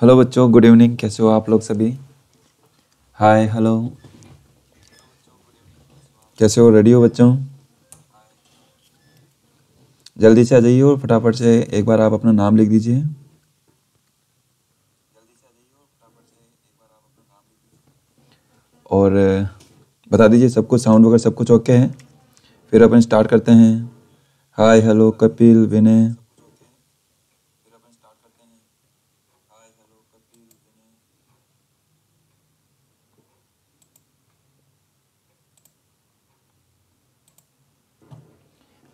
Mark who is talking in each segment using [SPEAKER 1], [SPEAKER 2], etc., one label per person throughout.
[SPEAKER 1] hello बच्चों good evening कैसे हो आप लोग सभी हाय हेलो कैसे हो रेडी हो बच्चों जल्दी से आ जाइए और फटाफट से एक बार आप अपना नाम लिख दीजिए और बता दीजिए सब कुछ साउंड वगैरह सब कुछ ओके है फिर अपन स्टार्ट करते हैं हाय हेलो कपिल विनय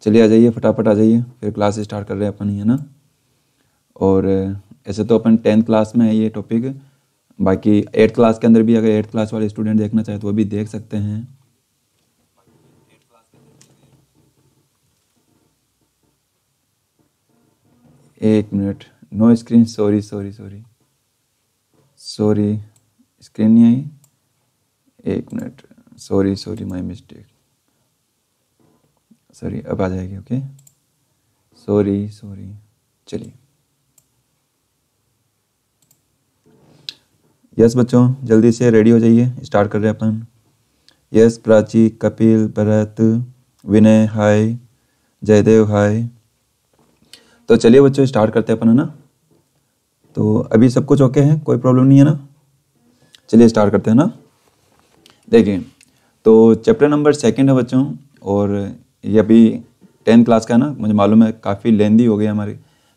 [SPEAKER 1] चलिए आ जाइए फटाफट आ जाइए फिर क्लास स्टार्ट कर रहे हैं अपन है ना और ऐसे तो अपन टेंथ क्लास में है ये टॉपिक बाकी एट्थ क्लास के अंदर भी अगर एट्थ क्लास वाले स्टूडेंट देखना चाहे तो वो भी देख सकते हैं एक minute no screen sorry sorry sorry sorry screen नहीं आई एक minute sorry sorry my mistake sorry अब आ जाएगी ओके सॉरी सॉरी चलिए यस बच्चों जल्दी से रेडी हो जाइए स्टार्ट कर रहे हैं अपन yes Prachi Kapil Bharat Vinay hi Jaidev hi तो चलिए बच्चों स्टार्ट करते हैं अपन है ना तो अभी सब कुछ ओके है कोई प्रॉब्लम नहीं है ना चलिए स्टार्ट करते हैं ना देखिए तो चैप्टर नंबर सेकंड है बच्चों और ये अभी टेंथ क्लास का ना मुझे मालूम है काफ़ी लेंदी हो गई हमारी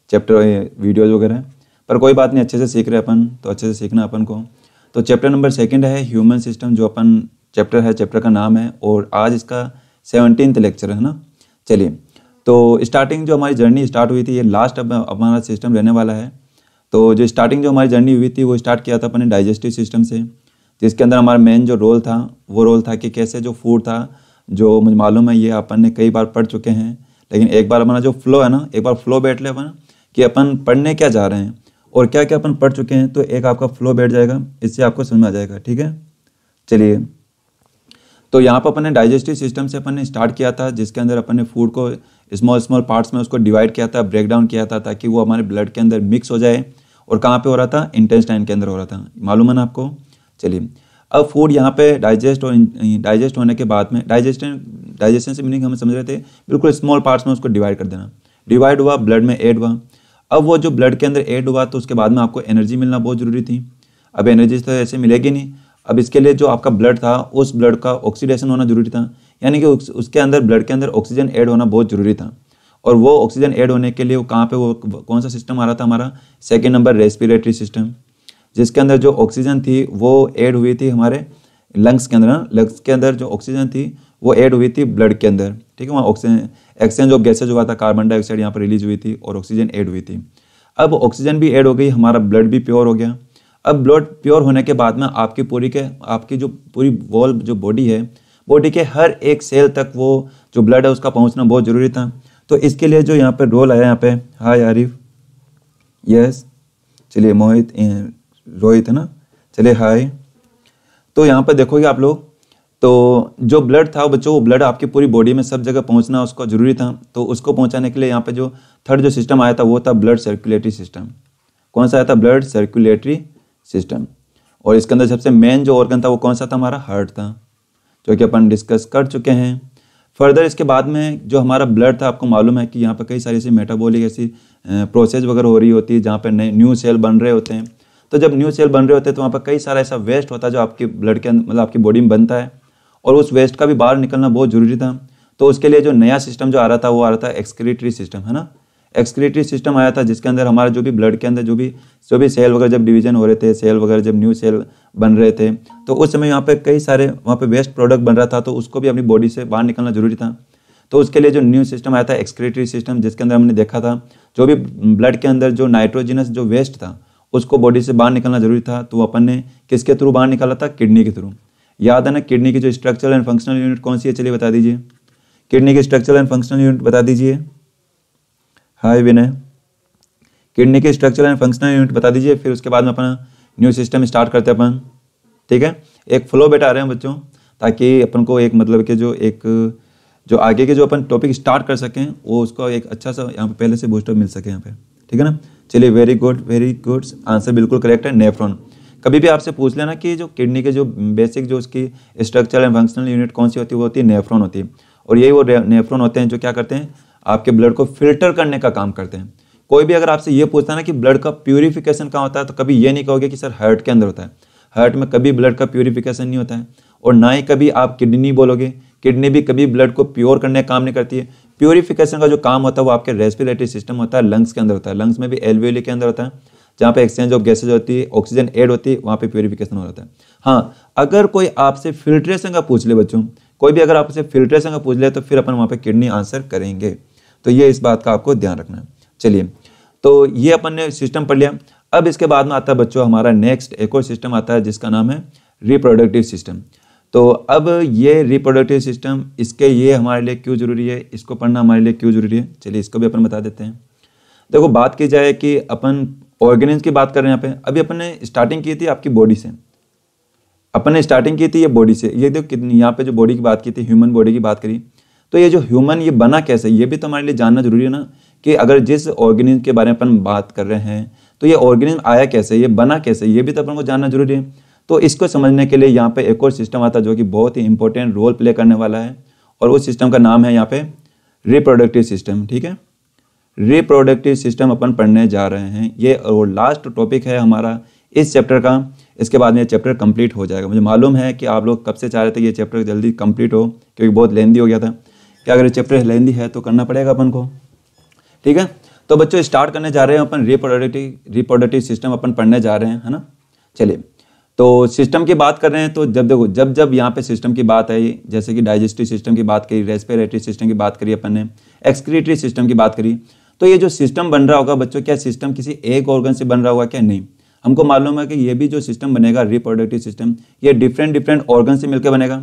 [SPEAKER 1] चैप्टर वीडियोज वगैरह पर कोई बात नहीं अच्छे से सीख रहे अपन तो अच्छे से सीखना अपन को तो चैप्टर नंबर सेकेंड है ह्यूमन सिस्टम जो अपन चैप्टर है चैप्टर का नाम है और आज इसका सेवनटीनथ लेक्चर है ना चलिए तो स्टार्टिंग जो हमारी जर्नी स्टार्ट हुई थी ये लास्ट अब हमारा सिस्टम रहने वाला है तो जो स्टार्टिंग जो हमारी जर्नी हुई थी वो स्टार्ट किया था अपने डाइजेस्टिव सिस्टम से जिसके अंदर हमारा मेन जो रोल था वो रोल था कि कैसे जो फूड था जो मुझे मालूम है ये अपन ने कई बार पढ़ चुके हैं लेकिन एक बार अपना जो फ्लो है ना एक बार फ्लो बैठ ले अपना कि अपन पढ़ने क्या जा रहे हैं और क्या क्या अपन पढ़ चुके हैं तो एक आपका फ्लो बैठ जाएगा इससे आपको समझ में आ जाएगा ठीक है चलिए तो यहाँ पर अपन ने डाइजेस्टिव सिस्टम से अपन ने स्टार्ट किया था जिसके अंदर अपन ने फूड को स्मॉल स्मॉल पार्ट्स में उसको डिवाइड किया था ब्रेक डाउन किया था ताकि वो हमारे ब्लड के अंदर मिक्स हो जाए और कहाँ पे हो रहा था इंटेस्टाइन के अंदर हो रहा था मालूम है ना आपको चलिए अब फूड यहाँ पे डाइजेस्ट और डाइजेस्ट होने के बाद में डाइजेस्टन डाइजेशन से मीनिंग हम समझ रहे थे बिल्कुल स्मॉल पार्ट्स में उसको डिवाइड कर देना डिवाइड हुआ ब्लड में एड हुआ अब वो जो ब्लड के अंदर एड हुआ तो उसके बाद में आपको एनर्जी मिलना बहुत ज़रूरी थी अब एनर्जी तो ऐसे मिलेगी नहीं अब इसके लिए जो आपका ब्लड था उस ब्लड का ऑक्सीडेशन होना जरूरी था यानी कि उसके अंदर ब्लड के अंदर ऑक्सीजन ऐड होना बहुत ज़रूरी था और वो ऑक्सीजन ऐड होने के लिए वो कहाँ पे वो कौन सा सिस्टम आ रहा था हमारा सेकेंड नंबर रेस्पिरेटरी सिस्टम जिसके अंदर जो ऑक्सीजन थी वो ऐड हुई थी हमारे लंग्स के अंदर लंग्स के अंदर जो ऑक्सीजन थी वो ऐड हुई थी ब्लड के अंदर ठीक है वहाँ ऑक्सीजन एक्सचेंज ऑफ गैसेज हुआ था कार्बन डाइऑक्साइड यहाँ पर रिलीज हुई थी और ऑक्सीजन ऐड हुई थी अब ऑक्सीजन भी ऐड हो गई हमारा ब्लड भी प्योर हो गया अब ब्लड प्योर होने के बाद में आपकी पूरी के आपकी जो पूरी वॉल जो बॉडी है बॉडी के हर एक सेल तक वो जो ब्लड है उसका पहुँचना बहुत ज़रूरी था तो इसके लिए जो यहाँ पर रोल आया यहाँ पे हाई आरिफ यस चलिए मोहित रोहित है ना चले हाय तो यहाँ पर देखोगे आप लोग तो जो ब्लड था बच्चों वो ब्लड आपकी पूरी बॉडी में सब जगह पहुँचना उसको जरूरी था तो उसको पहुँचाने के लिए यहाँ पर जो थर्ड जो सिस्टम आया था वो था ब्लड सर्कुलेटरी सिस्टम कौन सा आया था ब्लड सर्कुलेटरी सिस्टम और इसके अंदर सबसे मेन जो ऑर्गन था वो कौन सा था हमारा हार्ट था जो कि अपन डिस्कस कर चुके हैं फर्दर इसके बाद में जो हमारा ब्लड था आपको मालूम है कि यहाँ पर कई सारी ऐसी मेटाबॉलिक ऐसी प्रोसेस वगैरह हो रही होती है जहाँ पर नए न्यू सेल बन रहे होते हैं तो जब न्यू सेल बन रहे होते हैं तो वहाँ पर कई सारा ऐसा वेस्ट होता है जो आपके ब्लड के अंदर मतलब आपकी बॉडी में बनता है और उस वेस्ट का भी बाहर निकलना बहुत ज़रूरी था तो उसके लिए जो नया सिस्टम जो आ रहा था वो आ रहा था एक्सक्रीटरी सिस्टम है ना एक्सक्रीटरी सिस्टम आया था जिसके अंदर हमारा जो भी ब्लड के अंदर जो भी जो भी सेल वगैरह जब डिवीजन हो रहे थे सेल वगैरह जब न्यू सेल बन रहे थे तो उस समय यहाँ पे कई सारे वहाँ पे वेस्ट प्रोडक्ट बन रहा था तो उसको भी अपनी बॉडी से बाहर निकलना जरूरी था तो उसके लिए जो न्यू सिस्टम आया था एक्सक्रीटरी सिस्टम जिसके अंदर हमने देखा था जो भी ब्लड के अंदर जो नाइट्रोजिनस जो वेस्ट था उसको बॉडी से बाहर निकालना जरूरी था तो अपन ने किसके थ्रू बाहर निकाला था किडनी के थ्रू याद है ना किडनी की जो स्ट्रक्चरल एंड फंक्शनल यूनिट कौन सी है चलिए बता दीजिए किडनी की स्ट्रक्चरल एंड फंक्शनल यूनिट बता दीजिए हाय विनय किडनी के स्ट्रक्चरल एंड फंक्शनल यूनिट बता दीजिए फिर उसके बाद में अपना न्यू सिस्टम स्टार्ट करते हैं अपन ठीक है एक फ्लो बेटा आ रहे हैं बच्चों ताकि अपन को एक मतलब के जो एक जो आगे के जो अपन टॉपिक स्टार्ट कर सकें वो उसका एक अच्छा सा यहाँ पे पहले से बूस्टअप मिल सके यहाँ पे ठीक है ना चलिए very good very good answer बिल्कुल करेक्ट है नेफ्रॉन कभी भी आपसे पूछ लेना कि जो किडनी के जो बेसिक जो उसकी स्ट्रक्चर एंड फंक्शनल यूनिट कौन सी होती है वो होती है नेफ्रॉन होती है और यही वो नेफ्रॉन होते हैं जो क्या करते हैं आपके ब्लड को फिल्टर करने का काम करते हैं कोई भी अगर आपसे ये पूछता है ना कि ब्लड का प्योरीफिकेशन कहाँ होता है तो कभी ये नहीं कहोगे कि सर हर्ट के अंदर होता है हर्ट में कभी ब्लड का प्योरीफिकेशन नहीं होता है और ना ही कभी आप किडनी बोलोगे किडनी भी कभी ब्लड को प्योर करने का काम नहीं करती है प्योरीफिकेशन का जो काम होता है वो आपके रेस्पिरेटरी सिस्टम होता है लंग्स के अंदर होता है लंग्स में भी एल के अंदर होता है जहाँ पे एक्सचेंज ऑफ गैसेज होती है ऑक्सीजन एड होती है वहाँ पे प्योरीफिकेशन हो जाता है हाँ अगर कोई आपसे फिल्ट्रेशन का पूछ ले बच्चों कोई भी अगर आपसे फिल्ट्रेशन का पूछ ले तो फिर अपन वहाँ पे किडनी आंसर करेंगे तो ये इस बात का आपको ध्यान रखना है चलिए तो ये अपन ने सिस्टम पढ़ लिया अब इसके बाद में आता है बच्चों हमारा नेक्स्ट एक और सिस्टम आता है जिसका नाम है रिप्रोडक्टिव सिस्टम तो अब ये रिप्रोडक्टिव सिस्टम इसके ये हमारे लिए क्यों ज़रूरी है इसको पढ़ना हमारे लिए क्यों ज़रूरी है चलिए इसको भी अपन बता देते हैं देखो बात की जाए कि अपन ऑर्गेनिज की बात कर रहे हैं यहाँ पे अभी अपन ने स्टार्टिंग की थी आपकी बॉडी से अपन ने स्टार्टिंग की थी ये बॉडी से ये देखो कितनी यहाँ पे जो बॉडी की बात की थी ह्यूमन बॉडी की बात करी तो ये जो ह्यूमन ये बना कैसे ये भी तो हमारे लिए जानना जरूरी है ना कि अगर जिस ऑर्गेनिज के बारे में अपन बात कर रहे हैं तो ये ऑर्गेनिज आया कैसे ये बना कैसे ये भी तो अपन को जानना जरूरी है तो इसको समझने के लिए यहाँ पे एक और सिस्टम आता है जो कि बहुत ही इंपॉर्टेंट रोल प्ले करने वाला है और उस सिस्टम का नाम है यहाँ पे रिप्रोडक्टिव सिस्टम ठीक है रिप्रोडक्टिव सिस्टम अपन पढ़ने जा रहे हैं ये और लास्ट टॉपिक है हमारा इस चैप्टर का इसके बाद में ये चैप्टर कंप्लीट हो जाएगा मुझे मालूम है कि आप लोग कब से चाह रहे थे ये चैप्टर जल्दी कंप्लीट हो क्योंकि बहुत लेंदी हो गया था कि अगर ये चैप्टर लेंदी है तो करना पड़ेगा अपन को ठीक है तो बच्चों स्टार्ट करने जा रहे हैं अपन रिप्रोडक्टिव रिप्रोडक्टिव सिस्टम अपन पढ़ने जा रहे हैं है ना चलिए तो सिस्टम की बात कर रहे हैं तो जब देखो जब जब यहाँ पे सिस्टम की बात आई जैसे कि डाइजेस्टिव सिस्टम की बात करी रेस्पिरेटरी सिस्टम की बात करी अपन ने एक्सक्रीटरी सिस्टम की बात करी तो ये जो सिस्टम बन रहा होगा बच्चों क्या सिस्टम किसी एक ऑर्गन से बन रहा होगा क्या नहीं हमको मालूम है कि ये भी जो सिस्टम बनेगा रिप्रोडक्टिव सिस्टम ये डिफरेंट डिफरेंट ऑर्गन से मिलकर बनेगा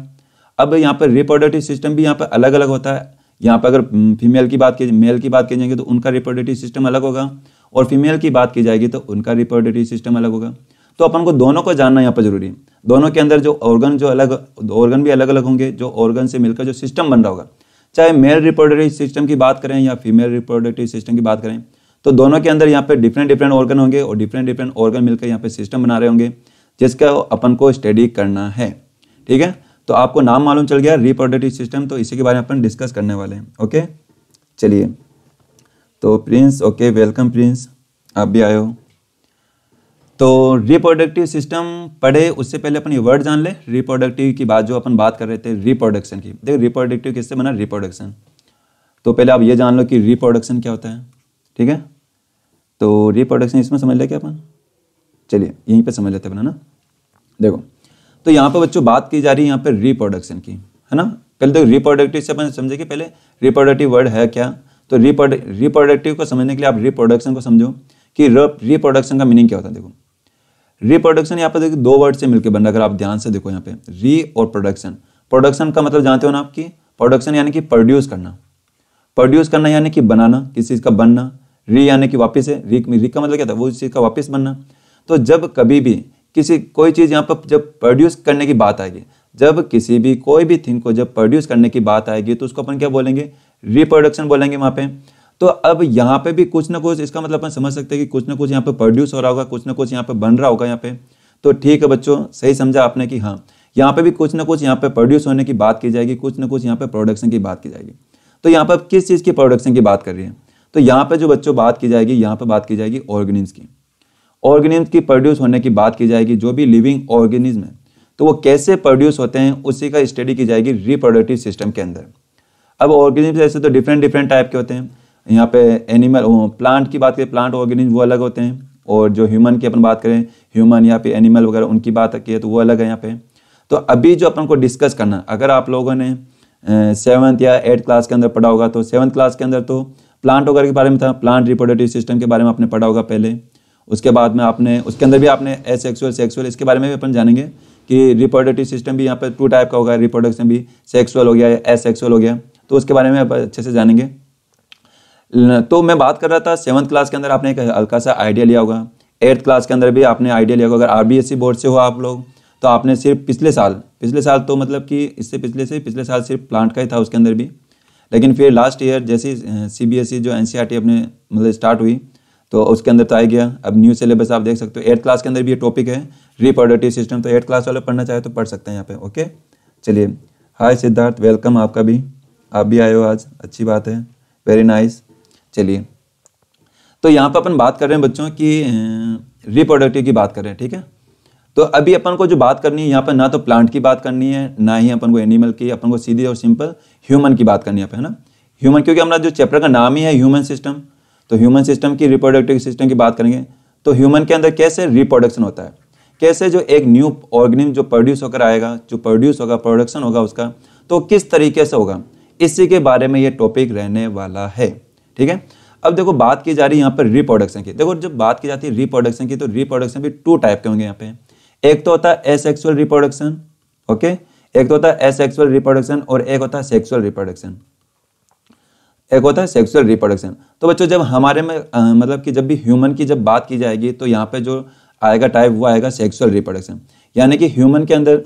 [SPEAKER 1] अब यहाँ पर रिप्रोडक्टिव सिस्टम भी यहाँ पर अलग अलग होता है यहाँ पर अगर फीमेल हम्म, की बात की मेल तो की बात की जाएगी तो उनका रिप्रोडक्टिव सिस्टम अलग होगा और फीमेल की बात की जाएगी तो उनका रिप्रोडक्टिव सिस्टम अलग होगा तो अपन को दोनों को जानना यहाँ पर जरूरी है दोनों के अंदर जो ऑर्गन जो अलग ऑर्गन भी अलग अलग होंगे जो ऑर्गन से मिलकर जो सिस्टम बन रहा होगा चाहे मेल रिप्रोडक्टिव सिस्टम की बात करें या फीमेल रिप्रोडक्टिव सिस्टम की बात करें तो दोनों के अंदर यहाँ पर डिफरेंट डिफरेंट ऑर्गन होंगे और डिफरेंट डिफरेंट ऑर्गन मिलकर यहाँ पर सिस्टम बना रहे होंगे जिसका अपन को स्टडी करना है ठीक है तो आपको नाम मालूम चल गया रिप्रोडक्टिव सिस्टम तो इसी के बारे में अपन डिस्कस करने वाले हैं ओके चलिए तो प्रिंस ओके वेलकम प्रिंस आप भी आए हो तो रिप्रोडक्टिव सिस्टम पढ़े उससे पहले अपन ये वर्ड जान ले रिप्रोडक्टिव की बात जो अपन बात कर रहे थे रिप्रोडक्शन की देखो रिप्रोडक्टिव किससे बना रिप्रोडक्शन तो पहले आप ये जान लो कि रिप्रोडक्शन क्या होता है ठीक है तो रिप्रोडक्शन इसमें समझ लिया क्या अपन चलिए यहीं पे समझ लेते हैं अपना ना देखो तो यहाँ पे बच्चों बात की जा रही है यहाँ पे रिप्रोडक्शन की है ना पहले देखो तो रिप्रोडक्टिव से अपन समझे कि पहले रिप्रोडक्टिव वर्ड है क्या तो रिप्रोडक्टिव को समझने के लिए आप रिप्रोडक्शन को समझो कि रिप्रोडक्शन का मीनिंग क्या होता है देखो रिप्रोडक्शन यहाँ पर देखिए दो वर्ड से मिलकर बन रहा अगर आप ध्यान से देखो यहाँ पे री और प्रोडक्शन प्रोडक्शन का मतलब जानते हो ना आपकी प्रोडक्शन यानी कि प्रोड्यूस करना प्रोड्यूस करना यानी कि बनाना किसी चीज़ का बनना री यानी कि वापस है री री का मतलब क्या था वो चीज़ का वापस बनना तो जब कभी भी किसी कोई चीज़ यहाँ पर जब प्रोड्यूस करने की बात आएगी जब किसी भी कोई भी थिंग को जब प्रोड्यूस करने की बात आएगी तो उसको अपन क्या बोलेंगे रिप्रोडक्शन बोलेंगे वहां पर तो अब यहाँ पे भी कुछ ना कुछ इसका मतलब अपन समझ सकते हैं कि कुछ ना कुछ यहाँ पे प्रोड्यूस हो रहा होगा कुछ ना कुछ यहाँ पे बन रहा होगा यहाँ पे तो ठीक है बच्चों सही समझा आपने कि हाँ यहाँ पे भी कुछ ना कुछ यहाँ पे प्रोड्यूस होने की बात की जाएगी कुछ ना कुछ यहाँ पे प्रोडक्शन की बात की जाएगी तो यहाँ पर किस चीज़ की प्रोडक्शन की बात कर रही है तो यहाँ पर जो बच्चों बात की जाएगी यहाँ पर बात की जाएगी ऑर्गेनिम्स की ऑर्गेनिम्स की प्रोड्यूस होने की बात की जाएगी जो भी लिविंग ऑर्गेनिज्म है तो वो कैसे प्रोड्यूस होते हैं उसी का स्टडी की जाएगी रिप्रोडक्टिव सिस्टम के अंदर अब ऑर्गेनिज्म ऐसे तो डिफरेंट डिफरेंट टाइप के होते हैं यहाँ पे एनिमल प्लांट की बात करें प्लांट ऑर्गेनिज्म वो अलग होते हैं और जो ह्यूमन की अपन बात करें ह्यूमन या पे एनिमल वगैरह उनकी बात की है तो वो अलग है यहाँ पे तो अभी जो अपन को डिस्कस करना अगर आप लोगों ने सेवन्थ या एट्थ क्लास के अंदर पढ़ा होगा तो सेवन्थ क्लास के अंदर तो प्लांट वगैरह के बारे में था प्लांट रिप्रोडक्टिव सिस्टम के बारे में आपने पढ़ा होगा पहले उसके बाद में आपने उसके अंदर भी आपने एसेक्सुअल सेक्सुअल इसके बारे में भी अपन जानेंगे कि रिप्रोडक्टिव सिस्टम भी यहाँ पर टू टाइप का होगा रिप्रोडक्शन भी सेक्सुअल हो गया या एसेक्सुअल हो गया तो उसके बारे में आप अच्छे से जानेंगे तो मैं बात कर रहा था सेवन्थ क्लास के अंदर आपने एक हल्का सा आइडिया लिया होगा एट्थ क्लास के अंदर भी आपने आइडिया लिया होगा अगर आर बोर्ड e से हो आप लोग तो आपने सिर्फ पिछले साल पिछले साल तो मतलब कि इससे पिछले से पिछले साल सिर्फ प्लांट का ही था उसके अंदर भी लेकिन फिर लास्ट ईयर जैसे सी बी एस ई जो एन सी आर टी अपने मतलब स्टार्ट हुई तो उसके अंदर तो आ गया अब न्यू सिलेबस आप देख सकते हो एट्थ क्लास के अंदर भी ये टॉपिक है रिप्रोडक्टिव सिस्टम तो एट्थ क्लास वाले पढ़ना चाहे तो पढ़ सकते हैं यहाँ पे ओके चलिए हाय सिद्धार्थ वेलकम आपका भी आप भी आए हो आज अच्छी बात है वेरी नाइस चलिए तो यहाँ पर अपन बात कर रहे हैं बच्चों की रिप्रोडक्टिव की बात कर रहे हैं ठीक है तो अभी अपन को जो बात करनी है यहाँ पर ना तो प्लांट की बात करनी है ना ही अपन को एनिमल की अपन को सीधी और सिंपल ह्यूमन की बात करनी है है ना ह्यूमन क्योंकि हमारा जो चैप्टर का नाम ही है ह्यूमन सिस्टम तो ह्यूमन सिस्टम की रिप्रोडक्टिव सिस्टम की बात करेंगे तो ह्यूमन के अंदर कैसे रिप्रोडक्शन होता है कैसे जो एक न्यू ऑर्गेनिम जो प्रोड्यूस होकर आएगा जो प्रोड्यूस होगा प्रोडक्शन होगा उसका तो किस तरीके से होगा इसी के बारे में ये टॉपिक रहने वाला है ठीक है अब देखो बात की जा रही है यहाँ पर रिप्रोडक्शन की देखो जब बात की जाती है रिप्रोडक्शन की तो रिप्रोडक्शन भी टू टाइप के होंगे यहाँ पे एक तो होता है एसेक्सुअल रिप्रोडक्शन ओके एक तो होता है एसेक्सुअल रिप्रोडक्शन और एक होता है सेक्सुअल रिप्रोडक्शन एक होता है सेक्सुअल रिप्रोडक्शन तो बच्चों जब हमारे में आ, मतलब कि जब भी ह्यूमन की जब बात की जाएगी तो यहाँ पे जो आएगा टाइप वो आएगा सेक्सुअल रिप्रोडक्शन यानी कि ह्यूमन के अंदर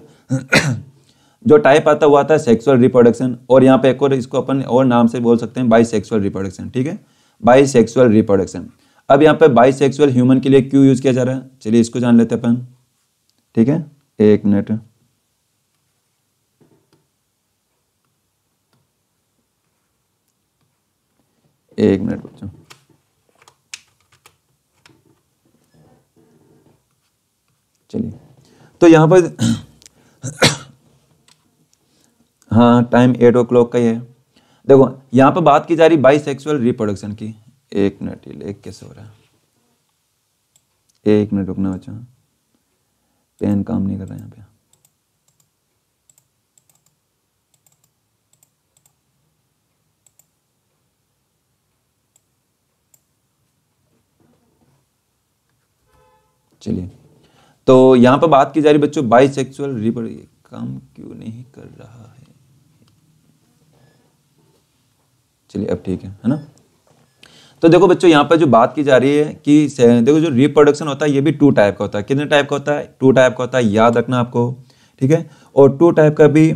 [SPEAKER 1] जो टाइप आता हुआ आता है सेक्सुअल रिप्रोडक्शन और यहाँ पे एक और इसको अपन और नाम से बोल सकते हैं बाई सेक्सुअल रिप्रोडक्शन ठीक है बाई सेक्सुअल रिप्रोडक्शन अब यहाँ पे बाई सेक्सुअल ह्यूमन के लिए क्यों यूज़ किया जा रहा है चलिए इसको जान लेते अपन ठीक है एक मिनट एक मिनट बच्चों चलिए तो यहाँ पर हाँ टाइम एट ओ क्लॉक का ही है देखो यहाँ पर बात की जा रही बाई सेक्सुअल रिप्रोडक्शन की एक मिनट एक कैसे हो रहा है एक मिनट रुकना बच्चा पेन काम नहीं कर रहा यहाँ पे चलिए तो यहां पर बात की जा रही बच्चों बाई सेक्सुअल रिप्रोडक्शन काम क्यों नहीं कर रहा है चलिए अब ठीक है है ना तो देखो बच्चों यहाँ पर जो बात की जा रही है कि देखो जो रिप्रोडक्शन होता है ये भी टू टाइप का होता है कितने टाइप का होता है टू टाइप का होता है याद रखना आपको ठीक है और टू टाइप का भी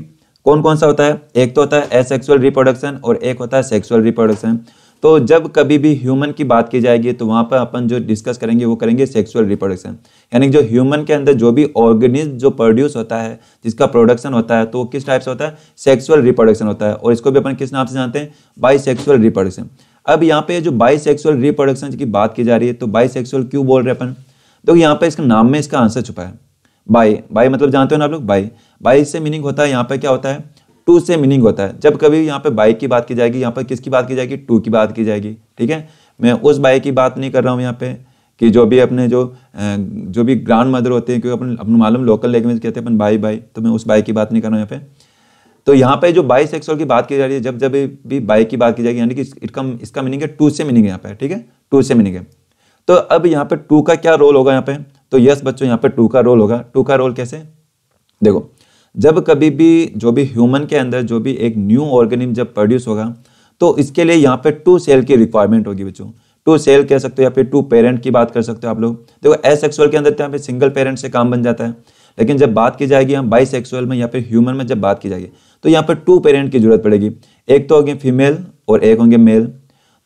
[SPEAKER 1] कौन कौन सा होता है एक तो होता है एसेक्सुअल रिप्रोडक्शन और एक होता है सेक्सुअल रिप्रोडक्शन तो जब कभी भी ह्यूमन की बात की जाएगी तो वहां पर अपन जो डिस्कस करेंगे वो करेंगे सेक्सुअल रिप्रोडक्शन यानी जो ह्यूमन के अंदर जो भी ऑर्गेनिज्म जो प्रोड्यूस होता है जिसका प्रोडक्शन होता है तो वो किस टाइप से होता है सेक्सुअल रिप्रोडक्शन होता है और इसको भी अपन किस नाम से जानते हैं बाई सेक्सुअल रिप्रोडक्शन अब यहाँ पे जो बाई सेक्सुअल रिप्रोडक्शन की बात की जा रही है तो बाई सेक्सुअल क्यों बोल रहे अपन तो यहाँ पे इसका नाम में इसका आंसर छुपा है बाई बाई मतलब जानते हो ना आप लोग बाई बाई से मीनिंग होता है यहाँ पे क्या होता है टू से मीनिंग होता है जब कभी यहाँ पे बाइक की बात की जाएगी यहाँ पर किसकी बात की जाएगी टू की बात की जाएगी ठीक है मैं उस बाइक की बात नहीं कर रहा हूँ यहाँ पे कि जो भी अपने जो जो भी ग्रांड मदर होते हैं क्योंकि अपन अपन मालूम लोकल लैंग्वेज कहते हैं अपन बाई बाई तो मैं उस बाइक की बात नहीं कर रहा हूँ यहाँ पे तो यहाँ पे जो बाई सेक्सुअल की बात की जा रही है जब जब भी बाई की बात की जाएगी यानी कि इसका इसका मीनिंग है टू से मीनिंग है यहाँ पे ठीक है टू से मीनिंग है तो अब यहाँ पे टू का क्या रोल होगा यहाँ पे तो यस बच्चों यहाँ पे टू का रोल होगा टू का रोल कैसे देखो जब कभी भी जो भी ह्यूमन के अंदर जो भी एक न्यू ऑर्गेनिम जब प्रोड्यूस होगा तो इसके लिए यहाँ पे टू सेल की रिक्वायरमेंट होगी बच्चों टू सेल कह सकते हो या फिर टू पेरेंट की बात कर सकते हो आप लोग देखो एसेक्सुअल के अंदर तो यहाँ पे सिंगल पेरेंट से काम बन जाता है लेकिन जब बात की जाएगी हम सेक्सुअल में या फिर ह्यूमन में जब बात की जाएगी तो यहाँ पर टू पेरेंट की जरूरत पड़ेगी एक तो होगी फीमेल और एक होंगे मेल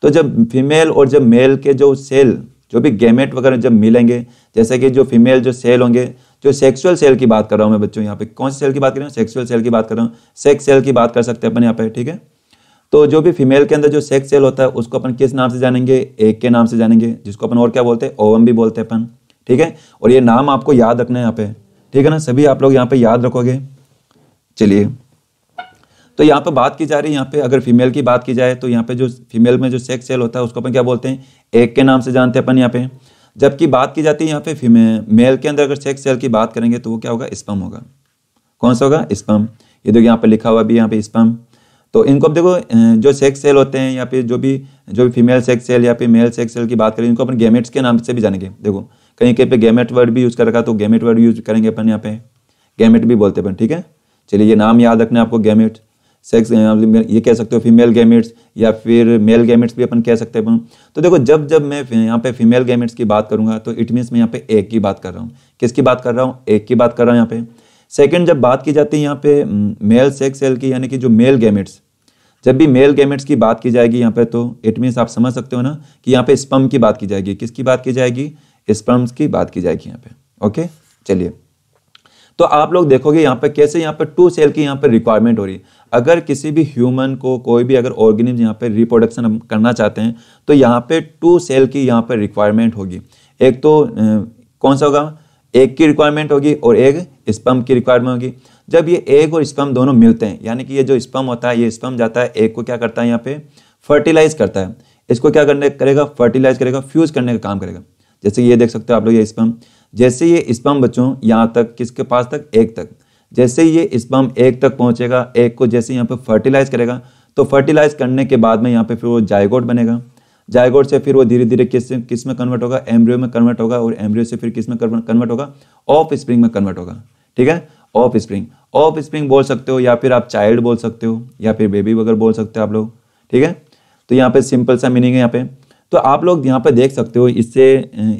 [SPEAKER 1] तो जब फीमेल और जब मेल के जो सेल जो भी गेमेट वगैरह जब मिलेंगे जैसे कि जो फीमेल जो सेल होंगे जो सेक्सुअल सेल की बात कर रहा हूं मैं बच्चों यहाँ पे कौन सी सेल की बात कर रहा हूँ सेक्सुअल सेल की बात कर रहा हूँ सेक्स सेल की बात कर सकते हैं अपन यहाँ पे ठीक है तो जो भी फीमेल के अंदर जो सेक्स सेल होता है उसको अपन किस नाम से जानेंगे एक के नाम से जानेंगे जिसको अपन और क्या बोलते हैं ओवम भी बोलते हैं अपन ठीक है और ये नाम आपको याद रखना है यहाँ पे ठीक है ना सभी आप लोग यहाँ पे याद रखोगे चलिए तो यहाँ पे बात की जा रही है यहाँ पे अगर फीमेल की बात की जाए तो यहाँ पे जो फीमेल में जो सेक्स सेल होता है उसको अपन क्या बोलते हैं एक के नाम से जानते हैं अपन यहाँ पे जबकि बात की जाती है यहाँ पे फीमेल मेल के अंदर अगर सेक्स सेल की बात करेंगे तो वो क्या होगा स्पम होगा कौन सा होगा स्पम ये देखो यहाँ पे लिखा हुआ भी यहाँ पे स्पम तो इनको अब देखो जो सेक्स सेल होते हैं या फिर जो भी जो भी फीमेल सेक्स सेल या फिर मेल सेक्स सेल की बात करें इनको अपन गेमेट्स के नाम से भी जानेंगे देखो कहीं कहीं पे गेमेट वर्ड भी यूज़ कर रखा तो गेमेट वर्ड यूज करेंगे अपन यहाँ पे गेमेट भी बोलते अपन ठीक है चलिए ये नाम याद रखना आपको गेमेट सेक्स ये कह सकते हो फीमेल गेमिट्स या फिर मेल गेमिट्स भी अपन कह सकते हैं तो देखो जब जब मैं यहाँ पे फीमेल गेमिट्स की बात करूंगा तो इट मीन्स मैं यहाँ पे एक की बात कर रहा हूँ किसकी बात कर रहा हूँ एक की बात कर रहा हूँ यहाँ पे सेकेंड जब बात की जाती है यहाँ पे मेल सेक्स सेल की यानी कि जो मेल गेमिट्स जब भी मेल गेमिट्स की बात की जाएगी यहाँ पे तो इट मीन्स आप समझ सकते हो ना कि यहाँ पे स्पम की बात की जाएगी किसकी बात की जाएगी स्पम्स की बात की जाएगी यहाँ पे ओके चलिए तो आप लोग देखोगे यहाँ पर कैसे यहाँ पर टू सेल की यहाँ पर रिक्वायरमेंट हो रही है अगर किसी भी ह्यूमन को कोई भी अगर ऑर्गेनिज्म यहाँ पर रिप्रोडक्शन करना चाहते हैं तो यहाँ पर टू सेल की यहाँ पर रिक्वायरमेंट होगी एक तो कौन सा होगा एक की रिक्वायरमेंट होगी और एक स्पम की रिक्वायरमेंट होगी जब ये एक और स्पम दोनों मिलते हैं यानी कि ये जो स्पम होता है ये स्पम जाता है एक को क्या करता है यहाँ पे फर्टिलाइज करता है इसको क्या करने करेगा फर्टिलाइज करेगा फ्यूज करने का काम करेगा जैसे ये देख सकते हो आप लोग ये स्पम जैसे ये स्पम बच्चों यहाँ तक किसके पास तक एक तक जैसे ये स्पम एक तक पहुँचेगा एक को जैसे यहाँ पर फर्टिलाइज करेगा तो फर्टिलाइज करने के बाद में यहाँ पे फिर वो जायगोड बनेगा जायगोड से फिर वो धीरे धीरे किस किस में कन्वर्ट होगा एम्ब्रियो में कन्वर्ट होगा और एम्ब्रियो से फिर किस में कन्वर्ट होगा ऑफ स्प्रिंग में कन्वर्ट होगा ठीक है ऑफ स्प्रिंग ऑफ स्प्रिंग बोल सकते हो या फिर आप चाइल्ड बोल सकते हो या फिर बेबी वगैरह बोल सकते हो आप लोग ठीक है तो यहाँ पे सिंपल सा मीनिंग है यहाँ पे तो आप लोग यहाँ पर देख सकते हो इससे